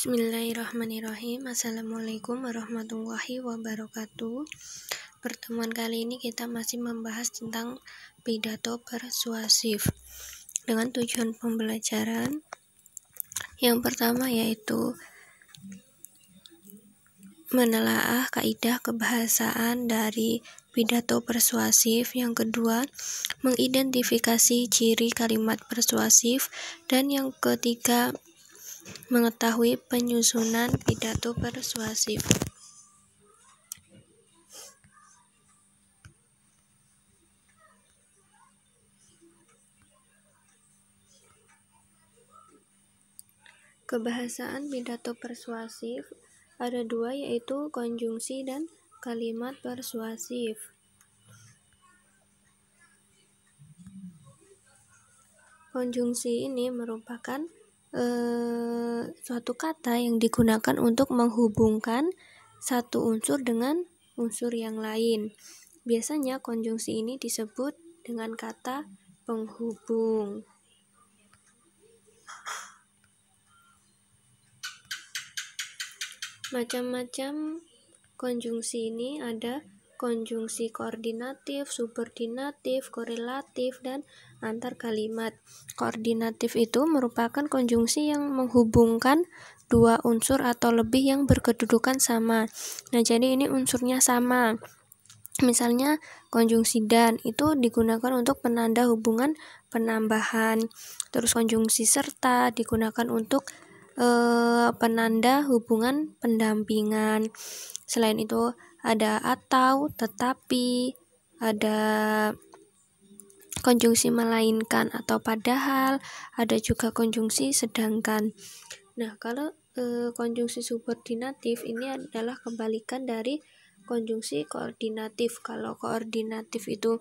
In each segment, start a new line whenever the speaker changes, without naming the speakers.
Bismillahirrahmanirrahim Assalamualaikum warahmatullahi wabarakatuh Pertemuan kali ini kita masih membahas tentang pidato persuasif Dengan tujuan pembelajaran Yang pertama yaitu Menelaah kaidah kebahasaan dari pidato persuasif yang kedua mengidentifikasi ciri kalimat persuasif dan yang ketiga Mengetahui penyusunan pidato persuasif. Kebahasaan pidato persuasif ada dua yaitu konjungsi dan kalimat persuasif. Konjungsi ini merupakan eh, suatu kata yang digunakan untuk menghubungkan satu unsur dengan unsur yang lain. Biasanya konjungsi ini disebut dengan kata penghubung. Macam-macam konjungsi ini ada konjungsi koordinatif, subordinatif, korelatif, dan antar kalimat. Koordinatif itu merupakan konjungsi yang menghubungkan dua unsur atau lebih yang berkedudukan sama. Nah, jadi ini unsurnya sama. Misalnya konjungsi dan itu digunakan untuk penanda hubungan penambahan. Terus konjungsi serta digunakan untuk e, penanda hubungan pendampingan. Selain itu ada atau, tetapi, ada konjungsi melainkan atau padahal, ada juga konjungsi sedangkan. Nah, kalau e, konjungsi subordinatif ini adalah kebalikan dari konjungsi koordinatif. Kalau koordinatif itu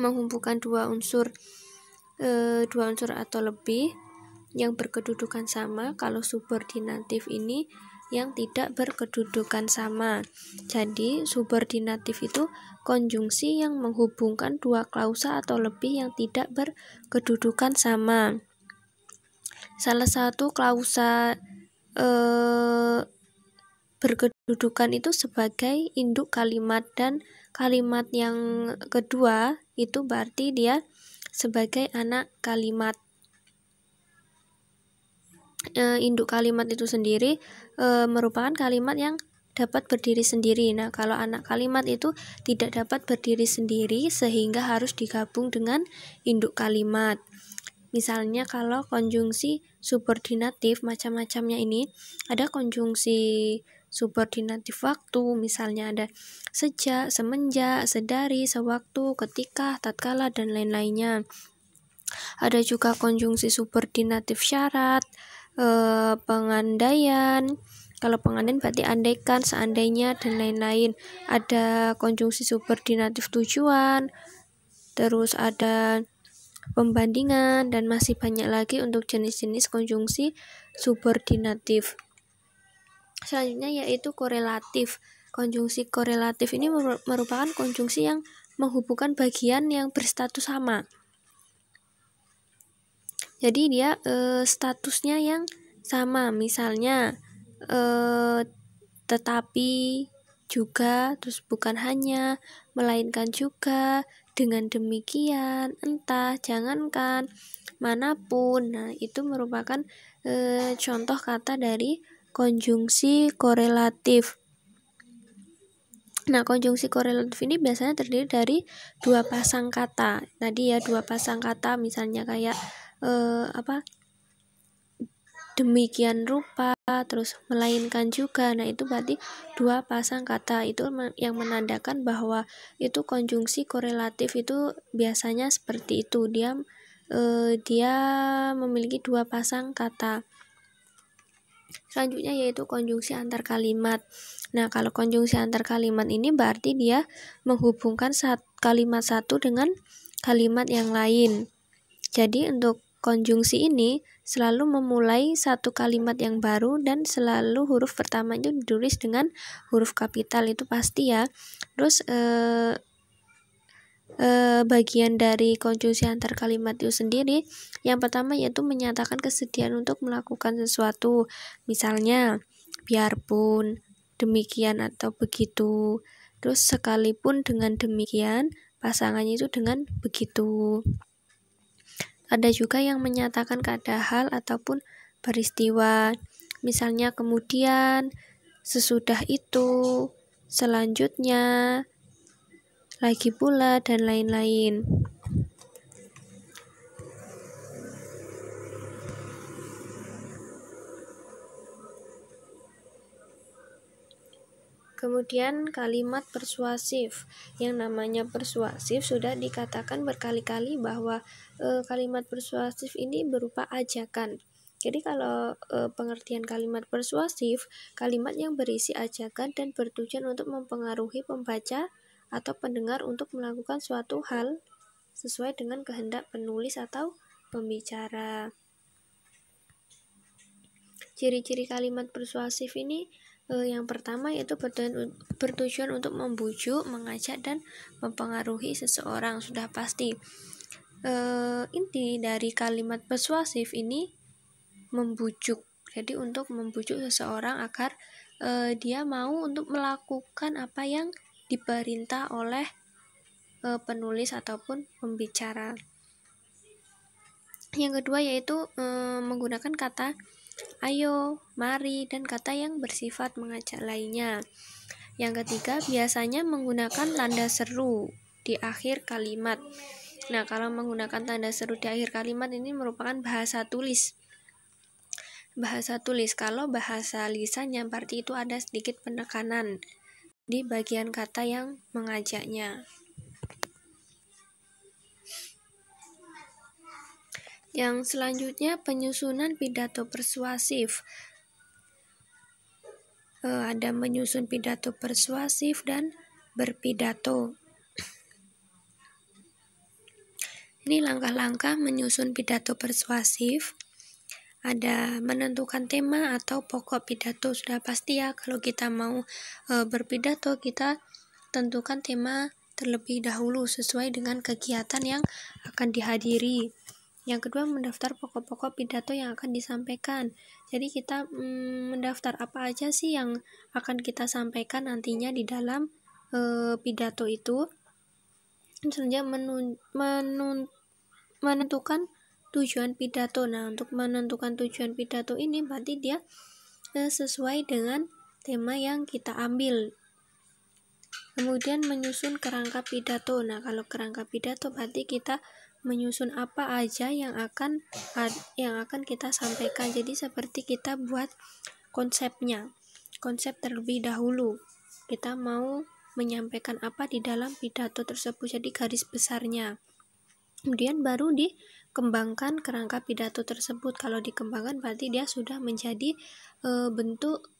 menghubungkan dua unsur e, dua unsur atau lebih yang berkedudukan sama, kalau subordinatif ini yang tidak berkedudukan sama. Jadi, subordinatif itu konjungsi yang menghubungkan dua klausa atau lebih yang tidak berkedudukan sama. Salah satu klausa eh, berkedudukan itu sebagai induk kalimat dan kalimat yang kedua itu berarti dia sebagai anak kalimat e, induk kalimat itu sendiri e, merupakan kalimat yang dapat berdiri sendiri. Nah, kalau anak kalimat itu tidak dapat berdiri sendiri sehingga harus digabung dengan induk kalimat. Misalnya kalau konjungsi subordinatif macam-macamnya ini ada konjungsi subordinatif waktu, misalnya ada sejak, semenjak, sedari, sewaktu, ketika, tatkala, dan lain-lainnya. Ada juga konjungsi subordinatif syarat, eh, pengandaian kalau pengandaian berarti andaikan seandainya dan lain-lain ada konjungsi subordinatif tujuan terus ada pembandingan dan masih banyak lagi untuk jenis-jenis konjungsi subordinatif. Selanjutnya yaitu korelatif. Konjungsi korelatif ini merupakan konjungsi yang menghubungkan bagian yang berstatus sama jadi dia e, statusnya yang sama misalnya e, tetapi juga terus bukan hanya melainkan juga dengan demikian entah jangankan manapun nah itu merupakan e, contoh kata dari konjungsi korelatif Nah, konjungsi korelatif ini biasanya terdiri dari dua pasang kata. Tadi ya, dua pasang kata misalnya kayak eh, apa demikian rupa terus melainkan juga nah itu berarti dua pasang kata itu yang menandakan bahwa itu konjungsi korelatif itu biasanya seperti itu dia eh, dia memiliki dua pasang kata selanjutnya yaitu konjungsi antar kalimat nah kalau konjungsi antar kalimat ini berarti dia menghubungkan saat kalimat satu dengan kalimat yang lain jadi untuk Konjungsi ini selalu memulai satu kalimat yang baru dan selalu huruf pertama itu ditulis dengan huruf kapital itu pasti ya. Terus eh, eh, bagian dari konjungsi antar kalimat itu sendiri yang pertama yaitu menyatakan kesediaan untuk melakukan sesuatu. Misalnya biarpun, demikian atau begitu. Terus sekalipun dengan demikian, pasangannya itu dengan begitu. Ada juga yang menyatakan keadaan hal ataupun peristiwa. Misalnya kemudian, sesudah itu, selanjutnya, lagi pula, dan lain-lain. Kemudian kalimat persuasif. Yang namanya persuasif sudah dikatakan berkali-kali bahwa e, kalimat persuasif ini berupa ajakan. Jadi kalau e, pengertian kalimat persuasif, kalimat yang berisi ajakan dan bertujuan untuk mempengaruhi pembaca atau pendengar untuk melakukan suatu hal sesuai dengan kehendak penulis atau pembicara. Ciri-ciri kalimat persuasif ini Uh, yang pertama yaitu bertujuan, untuk membujuk, mengajak dan mempengaruhi seseorang sudah pasti. Uh, inti dari kalimat persuasif ini membujuk. Jadi untuk membujuk seseorang agar uh, dia mau untuk melakukan apa yang diperintah oleh uh, penulis ataupun pembicara. Yang kedua yaitu e, menggunakan kata ayo, mari, dan kata yang bersifat mengajak lainnya. Yang ketiga, biasanya menggunakan tanda seru di akhir kalimat. Nah, kalau menggunakan tanda seru di akhir kalimat ini merupakan bahasa tulis. Bahasa tulis, kalau bahasa lisannya berarti itu ada sedikit penekanan di bagian kata yang mengajaknya. Yang selanjutnya penyusunan pidato persuasif. E, ada menyusun pidato persuasif dan berpidato. Ini langkah-langkah menyusun pidato persuasif. Ada menentukan tema atau pokok pidato sudah pasti ya kalau kita mau e, berpidato kita tentukan tema terlebih dahulu sesuai dengan kegiatan yang akan dihadiri. Yang kedua mendaftar pokok-pokok pidato yang akan disampaikan. Jadi kita mm, mendaftar apa aja sih yang akan kita sampaikan nantinya di dalam e, pidato itu. Misalnya menun, menun, menentukan tujuan pidato. Nah, untuk menentukan tujuan pidato ini berarti dia e, sesuai dengan tema yang kita ambil Kemudian menyusun kerangka pidato. Nah, kalau kerangka pidato berarti kita menyusun apa aja yang akan yang akan kita sampaikan. Jadi seperti kita buat konsepnya. Konsep terlebih dahulu. Kita mau menyampaikan apa di dalam pidato tersebut. Jadi garis besarnya. Kemudian baru dikembangkan kerangka pidato tersebut. Kalau dikembangkan berarti dia sudah menjadi e, bentuk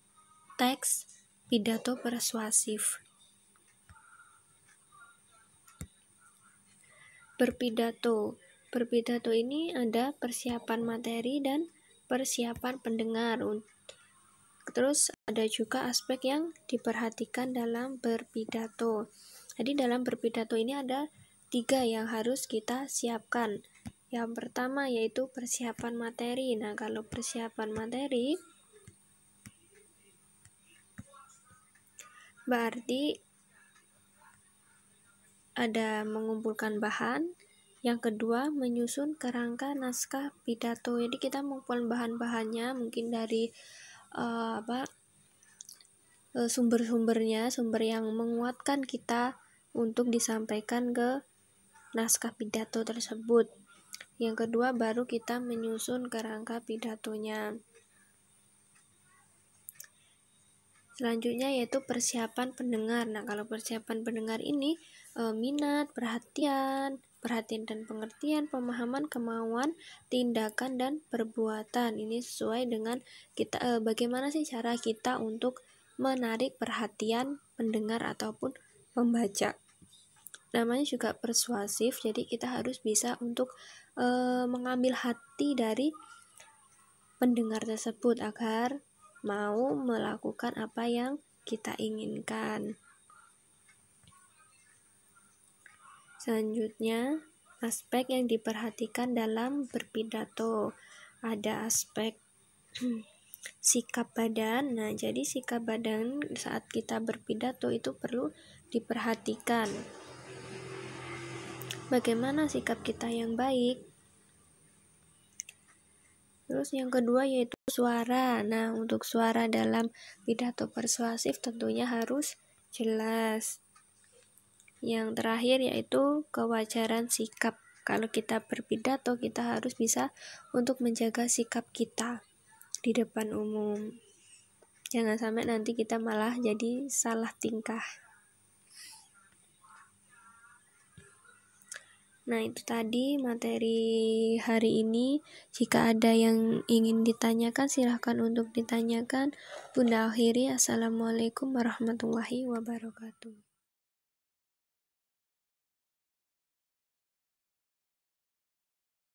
teks pidato persuasif. berpidato. Berpidato ini ada persiapan materi dan persiapan pendengar. Terus ada juga aspek yang diperhatikan dalam berpidato. Jadi dalam berpidato ini ada tiga yang harus kita siapkan. Yang pertama yaitu persiapan materi. Nah, kalau persiapan materi berarti ada mengumpulkan bahan, yang kedua menyusun kerangka naskah pidato. Jadi kita mengumpulkan bahan-bahannya mungkin dari uh, apa eh, sumber-sumbernya, sumber yang menguatkan kita untuk disampaikan ke naskah pidato tersebut. Yang kedua baru kita menyusun kerangka pidatonya. Selanjutnya yaitu persiapan pendengar. Nah, kalau persiapan pendengar ini e, minat, perhatian, perhatian dan pengertian, pemahaman, kemauan, tindakan dan perbuatan. Ini sesuai dengan kita e, bagaimana sih cara kita untuk menarik perhatian pendengar ataupun pembaca. Namanya juga persuasif, jadi kita harus bisa untuk e, mengambil hati dari pendengar tersebut agar mau melakukan apa yang kita inginkan. Selanjutnya, aspek yang diperhatikan dalam berpidato. Ada aspek sikap badan. Nah, jadi sikap badan saat kita berpidato itu perlu diperhatikan. Bagaimana sikap kita yang baik Terus yang kedua yaitu suara. Nah, untuk suara dalam pidato persuasif tentunya harus jelas. Yang terakhir yaitu kewajaran sikap. Kalau kita berpidato, kita harus bisa untuk menjaga sikap kita di depan umum. Jangan sampai nanti kita malah jadi salah tingkah. Nah, itu tadi materi hari ini. Jika ada yang ingin ditanyakan, silahkan untuk ditanyakan. Bunda akhiri, Assalamualaikum warahmatullahi wabarakatuh.